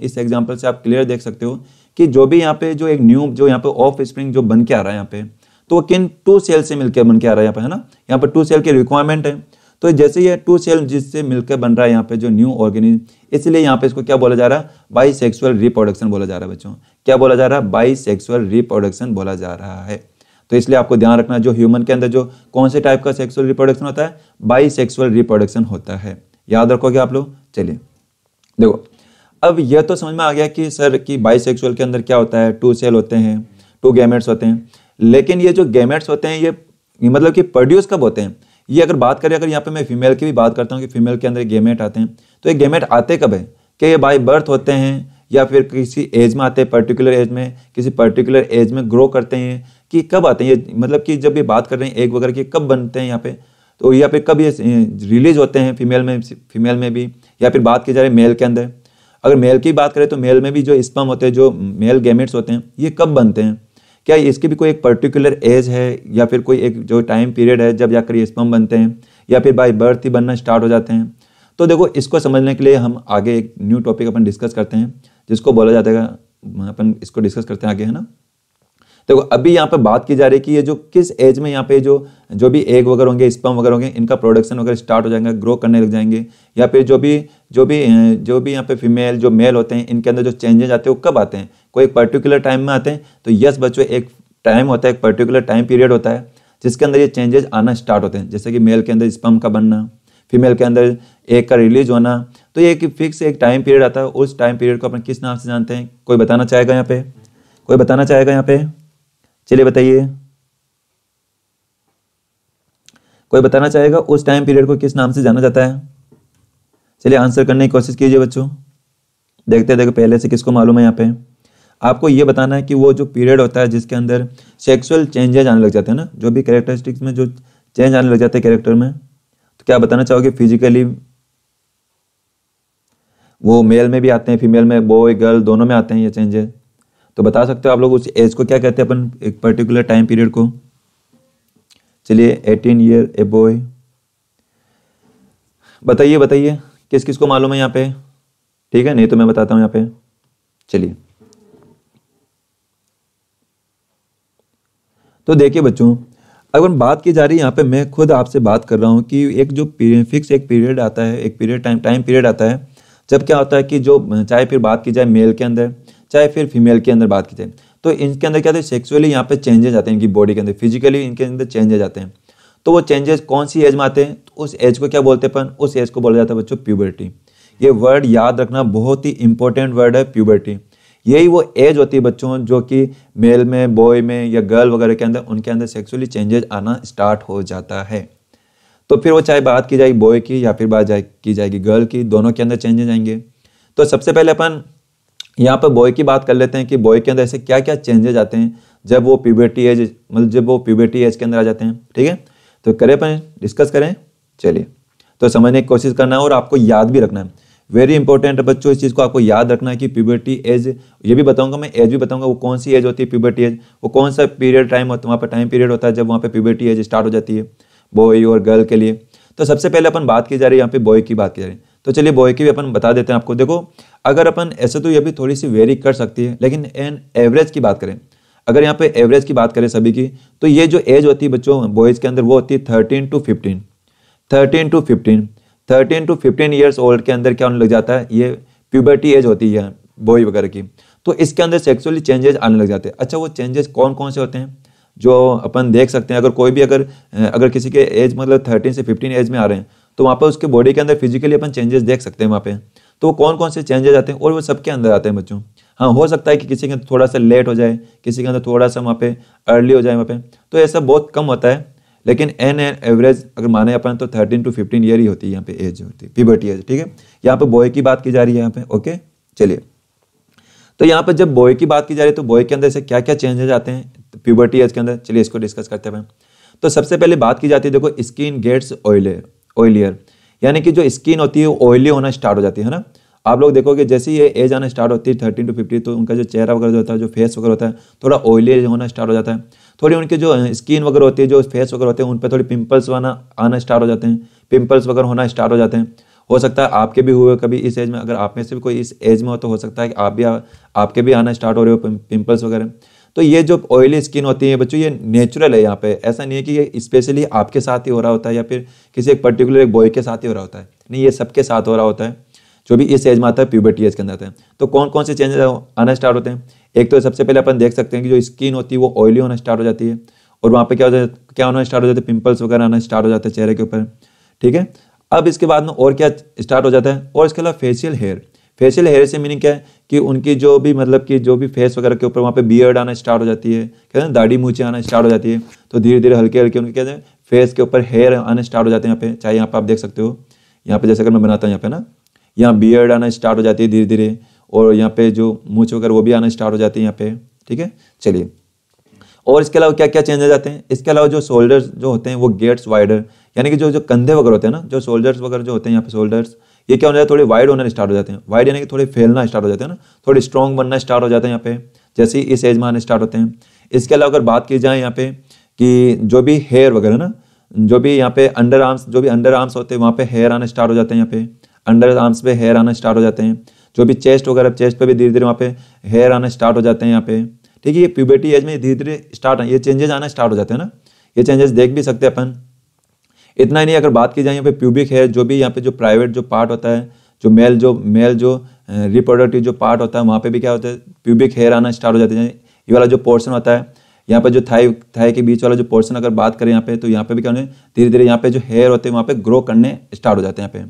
[SPEAKER 1] इस एग्जाम्पल से आप क्लियर देख सकते हो कि जो भी यहाँ पे जो एक न्यू जो यहाँ पे ऑफ स्प्रिंग जो बन के आ रहा है यहाँ पे तो वो किन टू सेल से मिलकर बन के आ रहा है यहाँ पे है ना यहाँ पर टू सेल के रिक्वायरमेंट है तो जैसे ये टू सेल जिससे मिलकर बन रहा है यहाँ पे जो न्यू ऑर्गेनिज इसलिए यहाँ पे इसको क्या बोला जा रहा है बाई सेक्सुअल रिप्रोडक्शन बोला जा रहा है बच्चों क्या बोला जा रहा है बाई सेक्सुअल रिप्रोडक्शन बोला जा रहा है तो इसलिए आपको ध्यान रखना जो ह्यूमन के अंदर जो कौन से टाइप का सेक्सुअल रिप्रोडक्शन होता है बाई सेक्सुअल रिप्रोडक्शन होता है याद रखोगे आप लोग चलिए देखो अब यह तो समझ में आ गया कि सर कि बाई के अंदर क्या होता है टू सेल होते हैं टू गैमेट्स होते हैं लेकिन ये जो गैमेट्स होते हैं ये मतलब कि प्रोड्यूस कब होते हैं ये अगर बात करें अगर यहाँ पे मैं फीमेल की भी बात करता हूँ कि फीमेल के अंदर गेमेट आते हैं तो ये गेमेट आते कब है कि ये बाई बर्थ होते हैं या फिर किसी एज में आते हैं पर्टिकुलर एज में किसी पर्टिकुलर एज में ग्रो करते हैं कि कब आते हैं ये मतलब कि जब ये बात कर रहे हैं एग वगैरह के कब बनते हैं यहाँ पे तो या फिर कभी रिलीज होते हैं फीमेल में फीमेल में भी या फिर बात की जा रही है मेल के अंदर अगर मेल की बात करें तो मेल में भी जो स्पम होते हैं जो मेल गेमेट्स होते हैं ये कब बनते हैं क्या इसकी भी कोई एक पर्टिकुलर एज है या फिर कोई एक जो टाइम पीरियड है जब जाकर ये स्पम बनते हैं या फिर बाई बर्थ ही बनना स्टार्ट हो जाते हैं तो देखो इसको समझने के लिए हम आगे एक न्यू टॉपिक अपन डिस्कस करते हैं जिसको बोला जाता है अपन इसको डिस्कस करते हैं आगे है ना देखो तो अभी यहाँ पे बात की जा रही है कि ये जो किस एज में यहाँ पे जो जो भी एग वगैरह होंगे स्पम वगैरह होंगे इनका प्रोडक्शन वगैरह स्टार्ट हो जाएगा ग्रो करने लग जाएंगे या फिर जो भी जो भी जो भी यहाँ पे फीमेल जो मेल होते हैं इनके अंदर जो चेंजेज आते हैं वो कब आते हैं कोई एक पर्टिकुलर टाइम में आते हैं तो यस बच्चों एक टाइम होता है एक पर्टिकुलर टाइम पीरियड होता है जिसके अंदर ये चेंजेज आना स्टार्ट होते हैं जैसे कि मेल के अंदर स्पम का बनना फीमेल के अंदर एग का रिलीज होना तो ये एक फिक्स एक टाइम पीरियड आता है उस टाइम पीरियड को अपन किस नाम से जानते हैं कोई बताना चाहेगा यहाँ पे कोई बताना चाहेगा यहाँ पे चलिए बताइए कोई बताना चाहेगा उस टाइम पीरियड को किस नाम से जाना जाता है चलिए आंसर करने की कोशिश कीजिए बच्चों देखते देखो पहले से किसको मालूम है यहाँ पे आपको ये बताना है कि वो जो पीरियड होता है जिसके अंदर सेक्सुअल चेंजेज आने लग जाते हैं ना जो भी कैरेक्टरिस्टिक्स में जो चेंज आने लग जाते हैं कैरेक्टर में तो क्या बताना चाहोगे फिजिकली वो मेल में भी आते हैं फीमेल में बॉय गर्ल दोनों में आते हैं ये चेंजेज तो बता सकते हो आप लोग उस एज को क्या कहते हैं अपन एक पर्टिकुलर टाइम पीरियड को चलिए एटीन ईयर ए बॉय बताइए बताइए किस किस को मालूम है यहाँ पे ठीक है नहीं तो मैं बताता हूँ यहाँ पे चलिए तो देखिए बच्चों अगर बात की जा रही है यहाँ पे मैं खुद आपसे बात कर रहा हूँ कि एक जो फिक्स एक पीरियड आता है एक पीरियड टाइम टाइम पीरियड आता है जब क्या होता है कि जो चाहे फिर बात की जाए मेल के अंदर चाहे फिर फीमेल के अंदर बात की जाए तो इनके अंदर क्या होता है सेक्सुअली यहाँ पे चेंजेज आते हैं इनकी बॉडी के अंदर फिजिकली इनके अंदर चेंजेज आते हैं तो वो चेंजेस कौन सी एज में आते हैं तो उस एज को क्या बोलते हैं अपन उस एज को बोला जाता है बच्चों प्यूबर्टी ये वर्ड याद रखना बहुत ही इंपॉर्टेंट वर्ड है प्यूबर्टी यही वो एज होती है बच्चों जो कि मेल में बॉय में या गर्ल वगैरह के अंदर उनके अंदर सेक्सुअली चेंजेज आना स्टार्ट हो जाता है तो फिर वो चाहे बात की जाएगी बॉय की या फिर बात जाए की जाएगी गर्ल की दोनों के अंदर चेंजेज आएंगे तो सबसे पहले अपन यहाँ पर बॉय की बात कर लेते हैं कि बॉय के अंदर ऐसे क्या क्या चेंजेज आते हैं जब वो प्यूबर्टी एज मतलब जब वो प्यूबर्टी एज के अंदर आ जाते हैं ठीक है तो करें अपन डिस्कस करें चलिए तो समझने की कोशिश करना है और आपको याद भी रखना है वेरी इंपॉर्टेंट है बच्चों इस चीज़ को आपको याद रखना है कि प्यूबर्टी एज ये भी बताऊंगा मैं एज भी बताऊंगा वो कौन सी एज होती है प्यूबर्टी एज वो कौन सा पीरियड टाइम होता है वहाँ पर टाइम पीरियड होता है जब वहाँ पर प्यूबर्टी एज स्टार्ट हो जाती है बॉय और गर्ल के लिए तो सबसे पहले अपन बात की जा रही है यहाँ पे बॉय की बात की जा रही है तो चलिए बॉय की भी अपन बता देते हैं आपको देखो अगर अपन ऐसे तो ये भी थोड़ी सी वेरी कर सकती है लेकिन एन एवरेज की बात करें अगर यहाँ पे एवरेज की बात करें सभी की तो ये जो एज होती है बच्चों बॉयज़ के अंदर वो होती है thirteen to fifteen thirteen to fifteen thirteen to fifteen years old के अंदर क्या होने लग जाता है ये प्यूबर्टी एज होती है बॉय वगैरह की तो इसके अंदर सेक्सुअली चेंजेस आने लग जाते हैं अच्छा वो चेंजेस कौन कौन से होते हैं जो अपन देख सकते हैं अगर कोई भी अगर अगर किसी के एज मतलब थर्टीन से फिफ्टीन एज में आ रहे हैं तो वहाँ पर उसके बॉडी के अंदर फिजिकली अपन चेंजेस देख सकते हैं वहाँ पे तो वो कौन कौन से चेंजेस आते हैं और वो सबके अंदर आते हैं बच्चों हाँ हो सकता है कि किसी के अंदर थोड़ा सा लेट हो जाए किसी के अंदर थोड़ा सा वहाँ पे अर्ली हो जाए वहाँ पे तो ऐसा बहुत कम होता है लेकिन एन एन एवरेज अगर माने अपन तो थर्टीन टू फिफ्टीन ईयर ही होती है यहाँ पे एज होती है पीबर्टी एज ठीक है यहाँ पे बॉय की बात की जा रही है यहाँ पे ओके चलिए तो यहाँ पर जब बॉय की बात की जा रही है तो बॉय के अंदर से क्या क्या चेंजेस आते हैं प्यूबर्टी एज के अंदर चलिए इसको डिस्कस करते हैं तो सबसे पहले बात की जाती है देखो स्किन गेट्स ऑयले ऑयलियर यानी कि जो स्किन होती है वो ऑयली होना स्टार्ट हो जाती है ना आप लोग देखोगे जैसे ही ये एज आना स्टार्ट होती है थर्टीन टू फिफ्टी तो उनका जो चेहरा वगैरह जो होता है जो फेस वगैरह होता है थोड़ा ऑयली होना स्टार्ट हो जाता है थोड़ी उनकी जो स्किन वगैरह होती है जो फेस वगैरह होते हैं उन पर थोड़ी पिंपल्स वाना आना स्टार्ट हो जाते हैं पिंपल्स वगैरह होना स्टार्ट हो जाते हैं हो सकता है आपके भी हुए कभी इस एज में अगर आप में से भी कोई इस एज में हो तो हो सकता है कि आप भी आपके भी आना स्टार्ट हो रहे हो पिंपल्स वगैरह तो ये जो ऑयली स्किन होती है बच्चों ये नेचुरल है यहाँ पे ऐसा नहीं है कि ये स्पेशली आपके साथ ही हो रहा होता है या फिर किसी एक पर्टिकुलर एक बॉय के साथ ही हो रहा होता है नहीं ये सबके साथ हो रहा होता है जो भी इस एज में आता है प्यूबर्टी एज के अंदर आता है तो कौन कौन से चेंजेस आना स्टार्ट होते हैं एक तो सबसे पहले अपन देख सकते हैं कि जो स्किन होती है वो ऑयली होना स्टार्ट हो जाती है और वहाँ पे क्या हो जाता क्या होना स्टार्ट हो जाता है पिंपल्स वगैरह आना स्टार्ट हो जाता है चेहरे के ऊपर ठीक है अब इसके बाद में और क्या स्टार्ट हो जाता है और इसके अलावा फेशियल हेयर फेशियल हेयर से मीनिंग क्या है कि उनकी जो भी मतलब कि जो भी फेस वगैरह के ऊपर वहाँ पे बियर्ड आना स्टार्ट हो जाती है कहते हैं दाढ़ी मूँचे आना स्टार्ट हो जाती है तो धीरे धीरे हल्के हल्के उनके कहते हैं फेस के ऊपर हेयर आने स्टार्ट हो जाते हैं यहाँ पे चाहे यहाँ पे आप देख सकते हो यहाँ पे जैसे अगर मैं बनाता हूँ यहाँ पे ना यहाँ बियर्ड आना स्टार्ट हो जाती है धीरे धीरे और यहाँ पे जो मूछ वगैरह वो भी आना स्टार्ट हो जाती है यहाँ पे ठीक है चलिए और इसके अलावा क्या क्या चेंज आ जाते हैं इसके अलावा जो शोल्डर्स जो होते हैं वो गेट्स वाइडर यानी कि जो जो कंधे वगैरह होते हैं ना जो शोल्डर्स वगैरह जो होते हैं यहाँ पे शोल्डर्स ये क्या हो जाता है थोड़े वाइड होना स्टार्ट हो जाते हैं वाइड यानी कि थोड़े फैलना स्टार्ट हो जाते हैं ना थोड़े स्ट्रॉन्ग बनना स्टार्ट हो जाते हैं यहाँ पे जैसे इस एज में आने स्टार्ट होते हैं इसके अलावा अगर बात की जाए यहाँ पे कि जो भी हेयर वगैरह ना जो भी यहाँ पे अंडर आर्म्स जो भी अंडर आर्म्स होते हैं वहाँ पे हेयर आना स्टार्ट हो जाते हैं यहाँ पे अंडर आर्म्स पे हेयर आना स्टार्ट हो जाते हैं जो भी चेस्ट वगैरह चेस्ट पे भी धीरे धीरे वहाँ पे हेयर आना स्टार्ट हो जाते हैं यहाँ पे ठीक है ये प्यूबर्टी एज में धीरे धीरे स्टार्ट ये चेंजेस आना स्टार्ट हो जाते हैं ना ये चेंजेस देख भी सकते हैं अपन इतना ही नहीं अगर बात की जाए यहाँ पे प्यूबिक हेयर जो भी यहाँ पे जो प्राइवेट जो पार्ट होता है जो मेल जो मेल जो रिप्रोडक्टिव जो पार्ट होता है वहाँ पे भी क्या होता है प्यूबिक हेयर आना स्टार्ट हो जाते हैं ये वाला जो पोर्सन होता है यहाँ पे जो थाई थाई के बीच वाला जो पोर्सन अगर बात करें यहाँ पे तो यहाँ पे भी क्या होने धीरे धीरे यहाँ पे जो हेयर होते हैं वहाँ पे ग्रो करने स्टार्ट हो जाते हैं यहाँ पे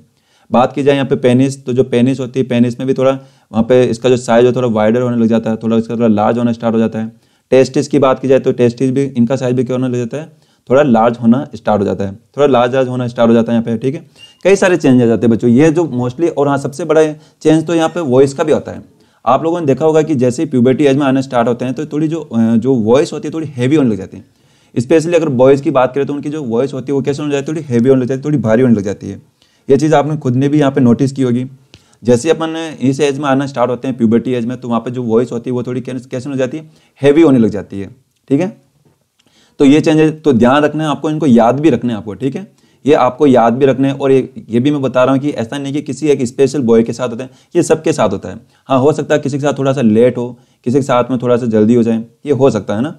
[SPEAKER 1] बात की जाए यहाँ पे पेनिस तो जो पेनिस होती है पेनिस में भी थोड़ा वहाँ पे इसका जो साइज है थोड़ा वाइडर होने लग जाता है थोड़ा इसका थोड़ा लार्ज होना स्टार्ट हो जाता है टेस्टिस की बात की जाए तो टेस्टिस भी इनका साइज भी क्या होने लग जाता है थोड़ा लार्ज होना स्टार्ट हो जाता है थोड़ा लार्ज लार्ज होना स्टार्ट हो जाता है यहाँ पे ठीक है कई सारे चेंज आ जाते हैं बच्चों ये जो मोस्टली और हाँ सबसे बड़ा चेंज तो यहाँ पे वॉइस का भी होता है आप लोगों ने देखा होगा कि जैसे ही प्यूबर्टी एज में आना स्टार्ट होते हैं तो थोड़ी जो जो वॉइस होती है थोड़ी हैवी होने लग जाती है स्पेशली अगर बॉयज़ की बात करें तो उनकी जो वॉइस होती है वो कैसे होने जाती है थोड़ी हैवी होने लग जाती है थोड़ी भारी होने लग जाती है ये चीज़ आपने खुद ने भी यहाँ पर नोटिस की होगी जैसे अपन इस एज में आना स्टार्ट होते हैं प्यूबर्टी एज में तो वहाँ पर जो वॉइस होती है वो थोड़ी कैसे हो जाती है हैवी होने लग जाती है ठीक है तो ये चेंजेस तो ध्यान रखना है आपको इनको याद भी रखना है आपको ठीक है ये आपको याद भी रखना है और ये ये भी मैं बता रहा हूँ कि ऐसा नहीं कि किसी एक स्पेशल बॉय के साथ होते हैं ये सबके साथ होता है हाँ हो सकता है किसी के साथ थोड़ा सा लेट हो किसी के साथ में थोड़ा सा जल्दी हो जाए ये हो सकता है ना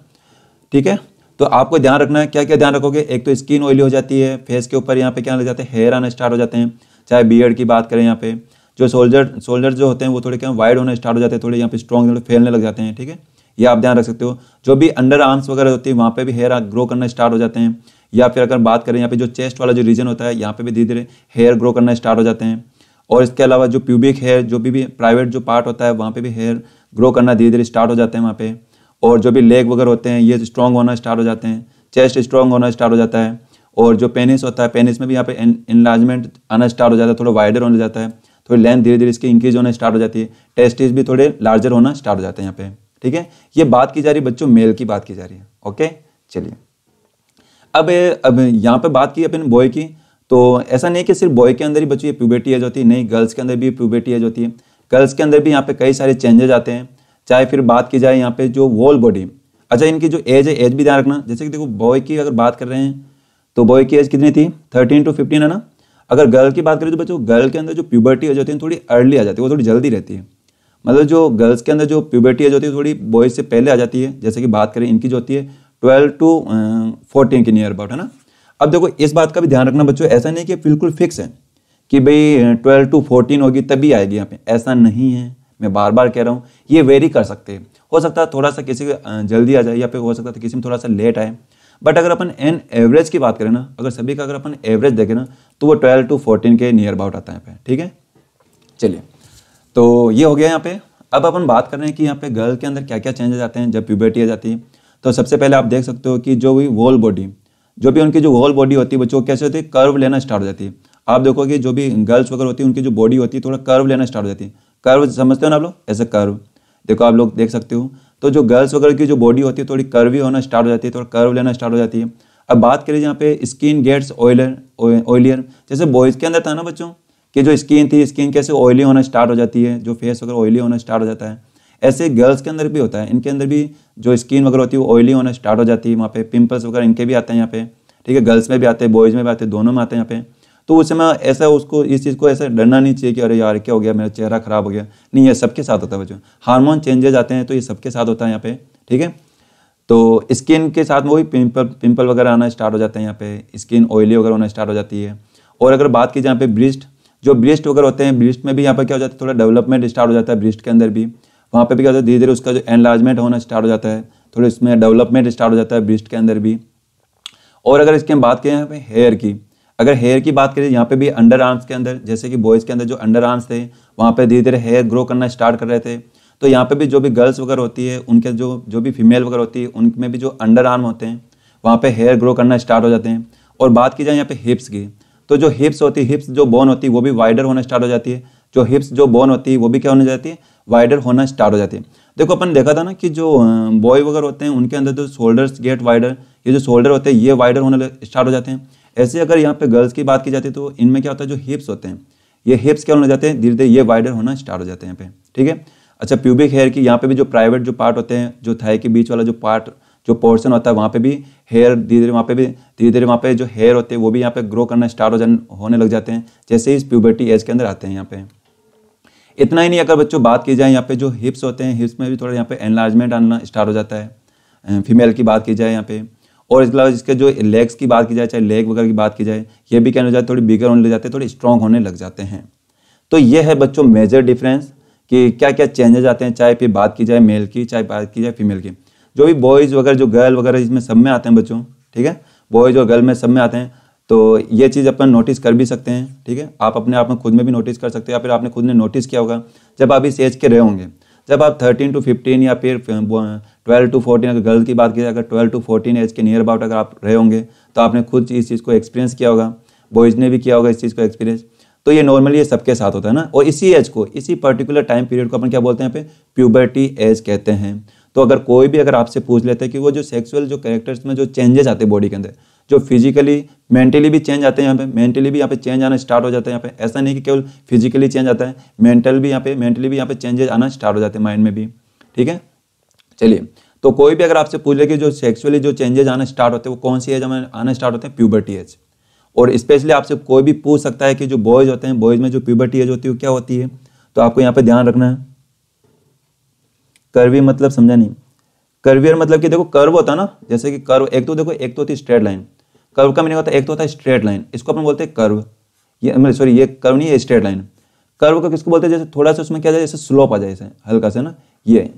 [SPEAKER 1] ठीक है तो आपको ध्यान रखना है क्या क्या ध्यान रखोगे एक तो स्किन ऑयली हो जाती है फेस के ऊपर यहाँ पे क्या लग जाते हैं हेयर आना स्टार्ट हो जाते हैं चाहे बी की बात करें यहाँ पे जो सोल्जर सोल्जर जो होते हैं वो थोड़े क्या वाइड होना स्टार्ट हो जाते हैं थोड़े यहाँ पे स्ट्रॉन्ग फैलने लग जाते हैं ठीक है ये आप ध्यान रख सकते हो जो भी अंडर आर्म्स वगैरह होती है वहाँ पे भी हेयर ग्रो करना स्टार्ट हो जाते हैं या फिर अगर बात करें यहाँ पे जो चेस्ट वाला जो रीजन होता है यहाँ पे भी धीरे धीरे हेयर ग्रो करना स्टार्ट हो जाते हैं और इसके अलावा जो प्यूबिक हेयर जो भी भी प्राइवेट जो पार्ट होता है वहाँ पर भी हेयर ग्रो करना धीरे धीरे स्टार्ट हो जाते हैं वहाँ पर और जो भी लेग वगैरह होते हैं ये स्ट्रॉन्ग होना स्टार्ट हो जाते हैं चेस्ट स्ट्रॉन्ग होना स्टार्ट हो जाता है और जो पेनिस होता है पेनिस में भी यहाँ पे इनलार्जमेंट आना स्टार्ट हो जाता है थोड़ा वाइडर होने जाता है थोड़ी लेंथ धीरे धीरे इसकी इंक्रीज होना स्टार्ट हो जाती है टेस्टिस भी थोड़े लार्जर होना स्टार्ट हो जाते हैं यहाँ पे ठीक है ये बात की जा रही है बच्चों मेल की बात की जा रही है ओके चलिए अब अब यहाँ पे बात की अपन बॉय की तो ऐसा नहीं कि सिर्फ बॉय के अंदर ही बच्चों ये प्यूबर्टी एज होती है नहीं गर्ल्स के अंदर भी प्यूबर्टी एज होती है गर्ल्स के अंदर भी यहाँ पे कई सारे चेंजेज आते हैं चाहे फिर बात की जाए यहाँ पे जो वॉल बॉडी अच्छा इनकी जो एज है एज भी ध्यान रखना जैसे कि देखो बॉय की अगर बात कर रहे हैं तो बॉय की एज कितनी थी थर्टीन टू फिफ्टीन है ना अगर गर्ल की बात करें तो बच्चों गर्ल के अंदर जो प्यूबर्टी एज होती है थोड़ी अर्ली आ जाती है वो थोड़ी जल्दी रहती है मतलब जो गर्ल्स के अंदर जो प्यूबर्टी एज होती है थोड़ी बॉयज से पहले आ जाती है जैसे कि बात करें इनकी जो होती है ट्वेल्व टू फोर्टीन के नियर अबाउट है ना अब देखो इस बात का भी ध्यान रखना बच्चों ऐसा नहीं कि बिल्कुल फिक्स है कि भाई ट्वेल्व टू फोर्टीन होगी तभी आएगी यहाँ पे ऐसा नहीं है मैं बार बार कह रहा हूँ ये वेरी कर सकते हैं हो सकता है थोड़ा सा किसी का जल्दी आ जाए या फिर हो सकता है किसी में थोड़ा सा लेट आए बट अगर अपन एन एवरेज की बात करें ना अगर सभी का अगर अपन एवरेज देखें ना तो वो ट्वेल्व टू फोर्टीन के नियर अबाउट आता है यहाँ ठीक है चलिए तो ये हो गया यहाँ पे अब अपन बात कर रहे हैं कि यहाँ पे गर्ल के अंदर क्या क्या चेंजेस आते हैं जब प्यूबर्टी आ जाती है तो सबसे पहले आप देख सकते हो कि जो भी वॉल बॉडी जो भी उनकी जो वॉल बॉडी होती है बच्चों कैसे होती है कर्व लेना स्टार्ट हो जाती है आप देखो कि जो भी गर्ल्स वगैरह होती है उनकी जो बॉडी होती है थोड़ा कर्व लेना स्टार्ट हो जाती है कर्व समझते हो ना आप लोग एज अ कर्व देखो आप लोग देख सकते हो तो जो गर्ल्स वगैरह की जो बॉडी होती है थोड़ी कर्वी होना स्टार्ट हो जाती है थोड़ा कर्व लेना स्टार्ट हो जाती है अब बात करें यहाँ पे स्किन गेट्स ऑयलर ऑयलियर जैसे बॉयज़ के अंदर था ना बच्चों कि जो स्किन थी स्किन कैसे ऑयली होना स्टार्ट हो जाती है जो फेस वगैरह ऑयली होना स्टार्ट हो जाता है ऐसे गर्ल्स के अंदर भी होता है इनके अंदर भी जो स्किन वगैरह होती है वो ऑयली होना स्टार्ट हो जाती है वहाँ पे पिंपल्स वगैरह इनके भी आते हैं यहाँ पे ठीक है गर्ल्स में भी आते हैं बॉयज़ में भी आते हैं दोनों में आते हैं यहाँ पे तो उस समय ऐसा उसको इस चीज़ को ऐसा डरना नहीं चाहिए कि अरे यार क्या हो गया मेरा चेहरा खराब हो गया नहीं ये सबके साथ होता है बच्चों हारमोन चेंजेज आते हैं तो ये सबके साथ होता है यहाँ पे ठीक है तो स्किन के साथ वही पिंपल पिंपल वगैरह आना स्टार्ट हो जाता है यहाँ पे स्किन ऑयली वगैरह होना स्टार्ट हो जाती है और अगर बात की जाए यहाँ पे ब्रिस्ट जो ब्रिस्ट वगैरह होते हैं ब्रिस्ट में भी यहाँ पर क्या हो जाता है थोड़ा डेवलपमेंट स्टार्ट हो जाता है ब्रिस्ट के अंदर भी वहाँ पर भी क्या होता है धीरे धीरे उसका जो एनलार्जमेंट होना स्टार्ट हो जाता है थोड़ा इसमें डेवलपमेंट स्टार्ट हो जाता है ब्रिस्ट के अंदर भी और अगर इसके हम बात करें यहाँ पे हेयर की अगर हेयर की बात करें यहाँ पे भी अंडर आर्म्स के अंदर जैसे कि बॉयज़ के अंदर जो अंडर आर्म्स थे वहाँ पे धीरे धीरे हेयर ग्रो करना स्टार्ट कर रहे थे तो यहाँ पे भी जो भी गर्ल्स वगैरह होती है उनके जो जो भी फीमेल वगैरह होती है उनमें भी जो अंडर आर्म होते हैं वहाँ पे हेयर ग्रो करना स्टार्ट हो जाते हैं और बात की जाए यहाँ पे हिप्स की तो जो हिप्स होती है हिप्स जो बोन होती है वो भी वाइडर होना स्टार्ट हो जाती है जो हिप्स जो बोन होती है वो भी क्या होने जाती है वाइडर होना स्टार्ट हो जाती है देखो अपन देखा था ना कि जो बॉय वगैरह होते हैं उनके अंदर जो शोल्डर्स गेट वाइडर ये जो शोल्डर होते हैं ये वाइडर होने स्टार्ट हो जाते हैं ऐसे अगर यहाँ पे गर्ल्स की बात की जाती है तो इनमें क्या होता है जो हिप्स होते हैं ये हिप्स क्या होने जाते हैं धीरे धीरे ये वाइडर होना स्टार्ट हो जाते हैं यहाँ पे ठीक है अच्छा प्यूबिक हेयर की यहाँ पे भी जो प्राइवेट जो पार्ट होते हैं जो थाई के बीच वाला जो पार्ट जो पोर्शन होता है वहाँ पे भी हेयर धीरे धीरे वहाँ पे भी धीरे धीरे वहाँ पे जो हेयर होते हैं वो भी यहाँ पे ग्रो करना स्टार्ट हो जाने होने लग जाते हैं जैसे ही प्यूबर्टी एज के अंदर आते हैं यहाँ पे इतना ही नहीं अगर बच्चों बात की जाए यहाँ पे जो हिप्स होते हैं हिप्स में भी थोड़ा यहाँ पे एनलार्जमेंट आना स्टार्ट हो जाता है फीमेल की बात की जाए यहाँ पे और इसके अलावा इसके जो लेग्स की बात की जाए चाहे लेग वगैरह की बात की जाए ये भी कहने जाए थोड़ी बिगर होने लग जाते हैं थोड़ी स्ट्रॉन्ग होने लग जाते हैं तो ये है बच्चों मेजर डिफरेंस कि क्या क्या चेंजेज आते हैं चाहे फिर बात की जाए मेल की चाहे बात की जाए फीमेल की जो भी बॉयज़ वगैरह जो गर्ल वगैरह इसमें सब में आते हैं बच्चों ठीक है बॉयज़ और गर्ल में सब में आते हैं तो ये चीज़ अपन नोटिस कर भी सकते हैं ठीक है आप अपने आप में खुद में भी नोटिस कर सकते हैं या फिर आपने खुद ने नोटिस किया होगा जब आप इस एज के रहे होंगे जब आप थर्टीन टू फिफ्टीन या फिर ट्वेल्व टू फोर्टीन अगर गर्ल की बात की जाए अगर ट्वेल्व टू फोर्टीन एज के नियर अबाउट अगर आप रहे होंगे तो आपने खुद इस चीज़ को एक्सपीरियंस किया होगा बॉयज़ ने भी किया होगा इस चीज़ को एक्सपीरियंस तो ये नॉर्मली ये सबके साथ होता है ना और इसी एज को इसी पर्टिकुलर टाइम पीरियड को अपन क्या बोलते हैं यहाँ पे प्यूबर्टी एज कहते हैं तो अगर कोई भी अगर आपसे पूछ लेता है कि वो जो सेक्सुअल जो कैरेक्टर्स में जो चेंजेस आते हैं बॉडी के अंदर जो फिजिकली मेंटली भी चेंज आते हैं यहाँ पे मेंटली भी यहाँ पे चेंज आना स्टार्ट हो जाता है यहाँ पे ऐसा नहीं कि केवल फिजिकली चेंज आता है मेंटल भी यहाँ पे मेंटली भी यहाँ पे चेंजेस आना स्टार्ट हो जाते हैं माइंड में भी ठीक है चलिए तो कोई भी अगर आपसे पूछ ले कि जो सेक्सुअली जो चेंजेज आना स्टार्ट होते हैं वो कौन सी एज में आना स्टार्ट होते हैं प्यूबर्टी एज और स्पेशली आपसे कोई भी पूछ सकता है कि जो बॉयज़ होते हैं बॉयज़ में जो प्यूबर्टी एज होती है वो क्या होती है तो आपको यहाँ पर ध्यान रखना है कर्वी मतलब समझा नहीं कर्वियर मतलब कि देखो कर्व होता है ना जैसे कि कर्व एक तो देखो एक तो होती स्ट्रेट लाइन कर्व का मैंने होता एक तो होता है स्ट्रेट लाइन इसको अपन बोलते हैं कर्व ये सॉरी मतलब ये कर्व नहीं है स्ट्रेट लाइन कर्व का किसको बोलते हैं जैसे थोड़ा सा उसमें क्या जाए जैसे स्लोप आ जाए जैसे हल्का सा ना ये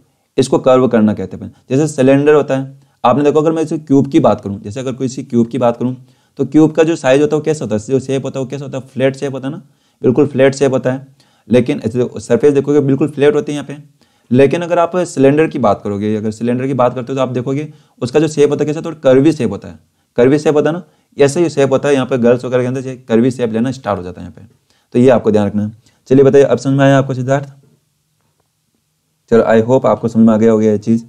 [SPEAKER 1] इसको कर्व करना कहते हैं जैसे सिलेंडर होता है आपने देखो अगर मैं इसे क्यूब की बात करूँ जैसे अगर किसी क्यूब की बात करूँ तो क्यूब का जो साइज होता है वो कैसा होता है जो शेप होता है वो कैसा होता है फ्लैट शेप होता है ना बिल्कुल फ्लैट शेप होता है लेकिन सरफेस तो देखोगे बिल्कुल फ्लैट होती है यहाँ पे लेकिन अगर आप सिलेंडर की बात करोगे अगर सिलेंडर की बात करते हो तो आप देखोगे उसका जो सेप होता है कैसे थोड़ा कर्वी सेप होता है कर्वी सेप होता है ना ऐसे ही सेप होता है यहाँ पे गर्ल्स वगैरह के अंदर कर्वी सेप लेना स्टार्ट हो जाता है यहाँ पे तो ये आपको ध्यान रखना है चलिए बताइए अब समझ में आया आपको सिद्धार्थ चलो आई होप आपको समझ में आ गया होगा ये चीज़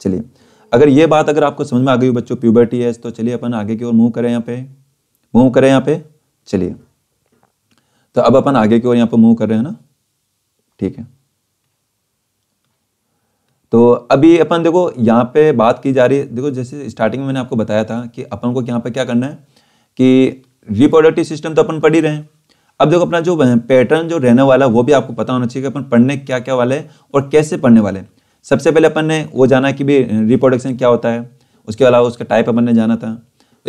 [SPEAKER 1] चलिए अगर ये बात अगर आपको समझ में आ गई हो बच्चों प्यूबर्टी है तो चलिए अपन आगे की ओर मूव करें यहाँ पे मूव करें यहाँ पे चलिए तो अब अपन आगे की ओर यहाँ पे मूव कर रहे हैं ना ठीक है तो अभी अपन देखो यहाँ पे बात की जा रही है देखो जैसे स्टार्टिंग में मैंने आपको बताया था कि अपन को यहाँ पे क्या करना है कि रिप्रोडक्टिव सिस्टम तो अपन पढ़ ही रहे हैं अब देखो अपना जो पैटर्न जो रहने वाला है वो भी आपको पता होना चाहिए कि अपन पढ़ने क्या क्या वाले हैं और कैसे पढ़ने वाले हैं सबसे पहले अपन ने वो जाना कि भी रिप्रोडक्शन क्या होता है उसके अलावा उसका टाइप अपन ने जाना था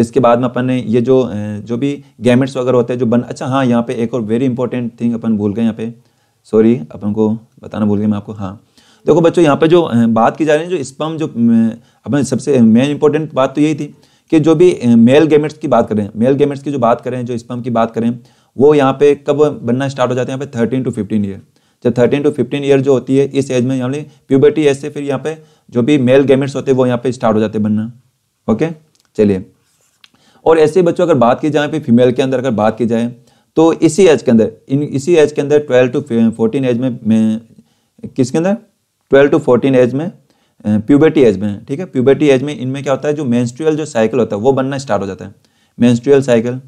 [SPEAKER 1] इसके बाद में अपन ने ये जो जो भी गैमेट्स वगैरह होते हैं जो बन अच्छा हाँ यहाँ पे एक और वेरी इंपॉर्टेंट थिंग अपन भूल गए यहाँ पे सॉरी अपन को बताना भूल गए मैं आपको हाँ देखो बच्चों यहाँ पे जो बात की जा रही है जो स्पम जो अपने सबसे मेन इंपॉर्टेंट बात तो यही थी कि जो भी मेल गेमेट्स की बात करें मेल गेमेट्स की जो बात करें जो स्पम की बात करें वो यहाँ पे कब बनना स्टार्ट हो जाते हैं यहाँ पे थर्टीन टू फिफ्टीन ईयर जब थर्टीन टू फिफ्टीन ईयर जो होती है इस एज में यहाँ प्यूबर्टी एज से फिर यहाँ पे जो भी मेल गेमेट्स होते हैं वो यहाँ पे स्टार्ट हो जाते हैं बनना ओके चलिए और ऐसे बच्चों अगर बात की जाए फिर फीमेल के अंदर अगर बात की जाए तो इसी एज के अंदर इन इसी एज के अंदर ट्वेल्व टू फोर्टीन एज में किसके अंदर ट्वेल्व टू फोर्टीन एज में प्यूबर्टी एज में ठीक है प्यूबर्टी एज में इनमें क्या होता है जो मेंस्ट्रुअल जो साइकिल होता है वो बनना स्टार्ट हो जाता है मेंस्ट्रुअल साइकिल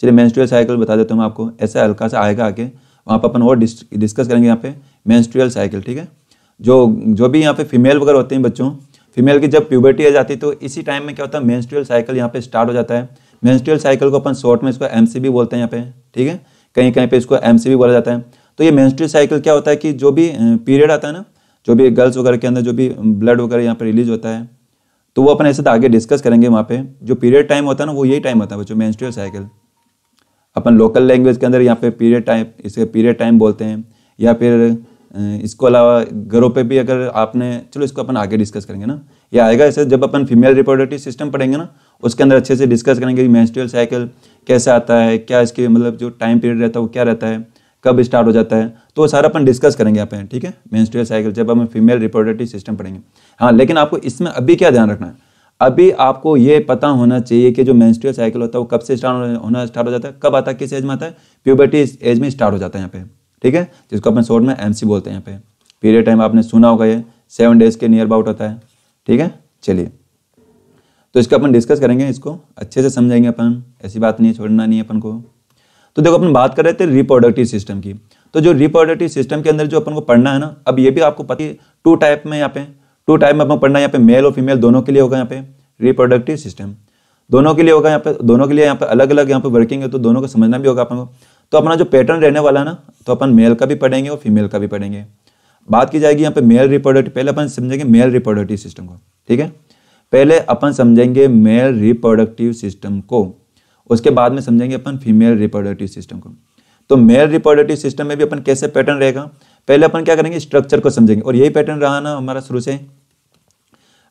[SPEAKER 1] चलिए मेंस्ट्रुअल साइकिल बता देता हूँ आपको ऐसा हल्का सा आएगा आके वहाँ पर अपन और डिस्कस करेंगे यहाँ पे मेंस्ट्रुअल साइकिल ठीक है जो जो भी यहाँ पे फीमेल वगैरह होते हैं बच्चों फीमेल की जब प्यूबर्टी एज आती है तो इसी टाइम में क्या होता है मेंस्ट्रुअल साइकिल यहाँ पे स्टार्ट हो जाता है मेंस्ट्रुअल साइकिल को अपन शॉर्ट में इसको एम बोलते हैं यहाँ पे ठीक है कहीं कहीं पर इसको एम बोला जाता है तो ये मेंस्ट्रुअल साइकिल क्या होता है कि जो भी पीरियड आता है ना जो भी गर्ल्स वगैरह के अंदर जो भी ब्लड वगैरह यहाँ पर रिलीज होता है तो वो अपन ऐसे तो आगे डिस्कस करेंगे वहाँ पे जो पीरियड टाइम होता है ना वो यही टाइम होता है बच्चों मेंस्ट्रुअल साइकिल अपन लोकल लैंग्वेज के अंदर यहाँ पे पीरियड टाइम इसके पीरियड टाइम बोलते हैं या फिर इसको अलावा घरों पे भी अगर आपने चलो इसको अपन आगे डिस्कस करेंगे ना या आएगा ऐसे जब अपन फीमेल रिप्रोडक्टिव सिस्टम पढ़ेंगे ना उसके अंदर अच्छे से डिस्कस करेंगे कि मेंस्ट्रुअल साइकिल कैसे आता है क्या इसके मतलब जो टाइम पीरियड रहता है वो क्या रहता है कब स्टार्ट हो जाता है तो सारा अपन डिस्कस करेंगे यहाँ पे ठीक है मेंस्ट्रुअल साइकिल जब हम फीमेल रिप्रोडक्टिव सिस्टम पढ़ेंगे हाँ लेकिन आपको इसमें अभी क्या ध्यान रखना है अभी आपको ये पता होना चाहिए कि जो मेंस्ट्रुअल साइकिल होता है वो कब से स्टार्ट होना स्टार्ट हो जाता है कब आता है किस एज में आता है प्यूबर्टी एज में स्टार्ट हो जाता है यहाँ पे ठीक है जिसको अपन शॉर्ट में एम बोलते हैं यहाँ पे पीरियड टाइम आपने सुना होगा ये सेवन डेज के नियर अबाउट होता है ठीक है चलिए तो इसको अपन डिस्कस करेंगे इसको अच्छे से समझेंगे अपन ऐसी बात नहीं छोड़ना नहीं है अपन को तो देखो अपन बात कर रहे थे रिप्रोडक्टिव सिस्टम की तो जो रिप्रोडक्टिव सिस्टम के अंदर जो अपन को पढ़ना है ना अब ये भी आपको पता है टू टाइप में यहाँ पे टू टाइप में अपन पढ़ना है यहाँ पे मेल और फीमेल दोनों के लिए होगा यहाँ पे रिप्रोडक्टिव सिस्टम दोनों के लिए होगा यहाँ पे दोनों के लिए यहाँ पे अलग अलग यहाँ पे वर्किंग है तो दोनों को समझना भी होगा अपन को तो अपना जो पैटर्न रहने वाला ना तो अपन मेल का भी पढ़ेंगे और फीमेल का भी पढ़ेंगे बात की जाएगी यहाँ पे मेल रिप्रोडक्टिव पहले अपन समझेंगे मेल रिप्रोडक्टिव सिस्टम को ठीक है पहले अपन समझेंगे मेल रिप्रोडक्टिव सिस्टम को उसके बाद में समझेंगे अपन फीमेल रिप्रोडक्टिव सिस्टम को तो मेल रिप्रोडक्टिव सिस्टम में भी अपन कैसे पैटर्न रहेगा पहले अपन क्या करेंगे स्ट्रक्चर को समझेंगे और यही पैटर्न रहा ना हमारा शुरू से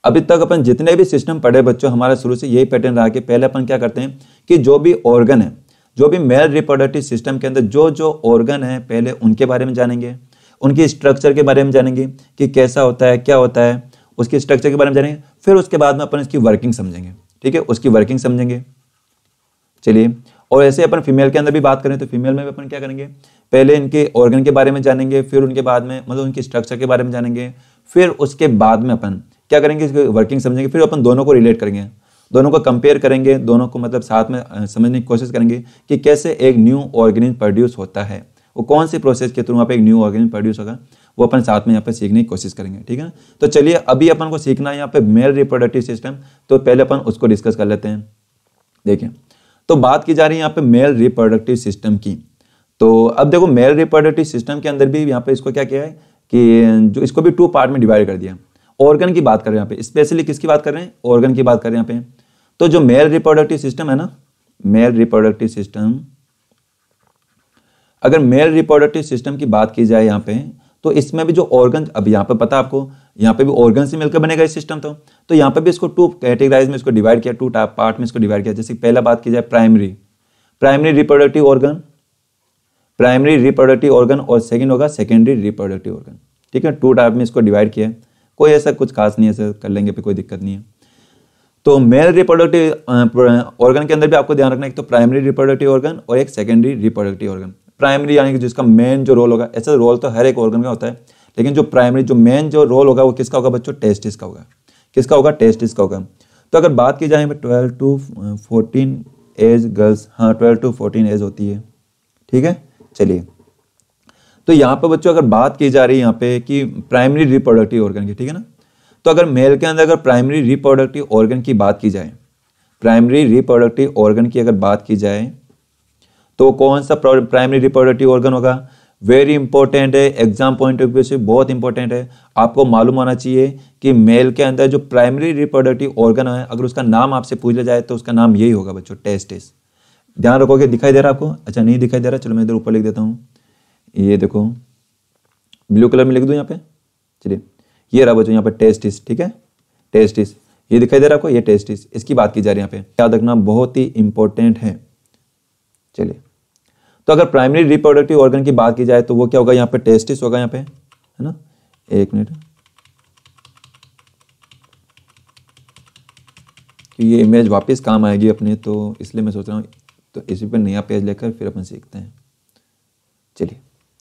[SPEAKER 1] अभी तक अपन जितने भी सिस्टम पढ़े बच्चों हमारा शुरू से यही पैटर्न रहा कि पहले अपन क्या करते हैं कि जो भी ऑर्गन है जो भी मेल रिप्रोडक्टिव सिस्टम के अंदर जो जो ऑर्गन है पहले उनके बारे में जानेंगे उनकी स्ट्रक्चर के बारे में जानेंगे कि कैसा होता है क्या होता है उसके स्ट्रक्चर के बारे में जानेंगे फिर उसके बाद में अपन इसकी वर्किंग समझेंगे ठीक है उसकी वर्किंग समझेंगे चलिए और ऐसे अपन फीमेल के अंदर भी बात करें तो फीमेल में भी अपन क्या करेंगे पहले इनके ऑर्गन के बारे में जानेंगे फिर उनके बाद में मतलब उनके स्ट्रक्चर के बारे में जानेंगे फिर उसके बाद में अपन क्या करेंगे इसकी वर्किंग समझेंगे फिर अपन दोनों को रिलेट करेंगे दोनों को कंपेयर करेंगे दोनों को मतलब साथ में समझने की कोशिश करेंगे कि कैसे एक न्यू ऑर्गेनिज प्रोड्यूस होता है वो कौन सी प्रोसेस के थ्रू आप पे एक न्यू ऑर्गेनिज प्रोड्यूस होगा वो अपन साथ में यहाँ पे सीखने की कोशिश करेंगे ठीक है ना तो चलिए अभी अपन को सीखना है यहाँ पे मेल रिप्रोडक्टिव सिस्टम तो पहले अपन उसको डिस्कस कर लेते हैं देखिए तो बात की जा रही है यहाँ पे मेल रिप्रोडक्टिव सिस्टम की तो अब देखो मेल रिप्रोडक्टिव सिस्टम के अंदर भी यहाँ पे इसको क्या किया है कि जो इसको भी टू पार्ट में डिवाइड कर दिया ऑर्गन की बात कर रहे हैं यहाँ पे स्पेशली किसकी बात कर रहे हैं ऑर्गन की बात कर रहे हैं यहाँ पे तो जो मेल रिप्रोडक्टिव सिस्टम है ना मेल रिप्रोडक्टिव सिस्टम अगर मेल रिप्रोडक्टिव सिस्टम की बात की जाए यहाँ पे तो इसमें भी जो ऑर्गन अब यहाँ पर पता आपको यहाँ पे भी ऑर्गन से मिलकर बनेगा इस सिस्टम तो तो यहाँ पे भी इसको टू कैटेगराइज में इसको डिवाइड किया टू टाइप पार्ट में इसको डिवाइड किया जैसे पहला बात की जाए primary primary reproductive organ primary reproductive organ और सेकेंड होगा सेकेंडरी रिप्रोडक्टिव ऑर्गन ठीक है टू टाइप में इसको डिवाइड किया कोई ऐसा कुछ खास नहीं ऐसा कर लेंगे पे कोई दिक्कत नहीं है तो मेल रिप्रोडक्टिव ऑर्गन के अंदर भी आपको ध्यान रखना एक तो प्राइमरी रिप्रोडक्टिव ऑर्गन और एक सेकेंडरी रिप्रोडक्टिव ऑर्गन प्राइमरी यानी कि जिसका मेन जो रोल होगा ऐसा रोल तो हर एक ऑर्गन का होता है लेकिन जो प्राइमरी जो मेन जो रोल होगा वो किसका होगा बच्चों टेस्टिस का होगा किसका होगा टेस्टिस का होगा तो अगर बात की जाए twelve to fourteen age girls हाँ ट्वेल्व टू फोर्टीन एज होती है ठीक है चलिए तो यहाँ पर बच्चों अगर बात की जा रही है यहाँ पे कि प्राइमरी रिप्रोडक्टिव ऑर्गन की ठीक है ना तो अगर मेल के अंदर अगर प्राइमरी रिप्रोडक्टिव ऑर्गन की बात की जाए प्राइमरी रिप्रोडक्टिव ऑर्गन की अगर बात की जाए तो कौन सा प्राइमरी रिप्रोडक्टिव ऑर्गन होगा वेरी इंपॉर्टेंट है एग्जाम पॉइंट ऑफ व्यू से बहुत इंपॉर्टेंट है आपको मालूम होना चाहिए कि मेल के अंदर जो प्राइमरी रिप्रोडक्टिव ऑर्गन है अगर उसका नाम आपसे पूछ लिया जाए तो उसका नाम यही होगा बच्चों टेस्टिस ध्यान रखोगे दिखाई दे रहा आपको अच्छा नहीं दिखाई दे रहा चलो मैं इधर ऊपर लिख देता हूँ ये देखो ब्लू कलर में लिख दूँ यहाँ पे चलिए ये रहा बच्चों यहाँ पे टेस्टिस ठीक है टेस्टिस ये दिखाई दे रहा आपको ये टेस्टिस इसकी बात की जा रही है यहाँ पे याद रखना बहुत ही इंपॉर्टेंट है चलिए तो अगर प्राइमरी रिप्रोडक्टिव ऑर्गन की बात की जाए तो वो क्या होगा यहाँ पे टेस्टिस होगा यहाँ पे है ना एक मिनट तो ये इमेज वापस काम आएगी अपने तो इसलिए मैं सोच रहा हूँ तो इसी पे नया पेज लेकर फिर अपन सीखते हैं चलिए